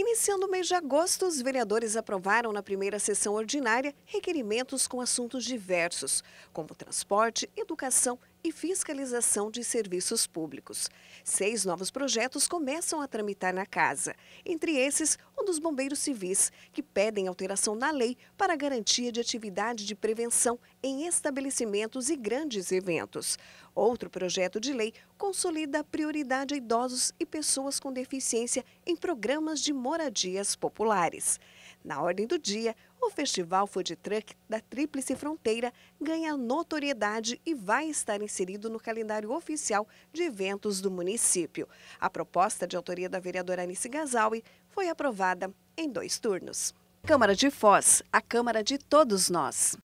Iniciando o mês de agosto, os vereadores aprovaram na primeira sessão ordinária requerimentos com assuntos diversos, como transporte, educação e fiscalização de serviços públicos. Seis novos projetos começam a tramitar na casa. Entre esses, um dos bombeiros civis, que pedem alteração na lei para garantia de atividade de prevenção em estabelecimentos e grandes eventos. Outro projeto de lei consolida a prioridade a idosos e pessoas com deficiência em programas de moradias populares. Na ordem do dia, o Festival Food Truck da Tríplice Fronteira ganha notoriedade e vai estar em inserido no calendário oficial de eventos do município. A proposta de autoria da vereadora Anice Gazaui foi aprovada em dois turnos. Câmara de Foz, a Câmara de todos nós.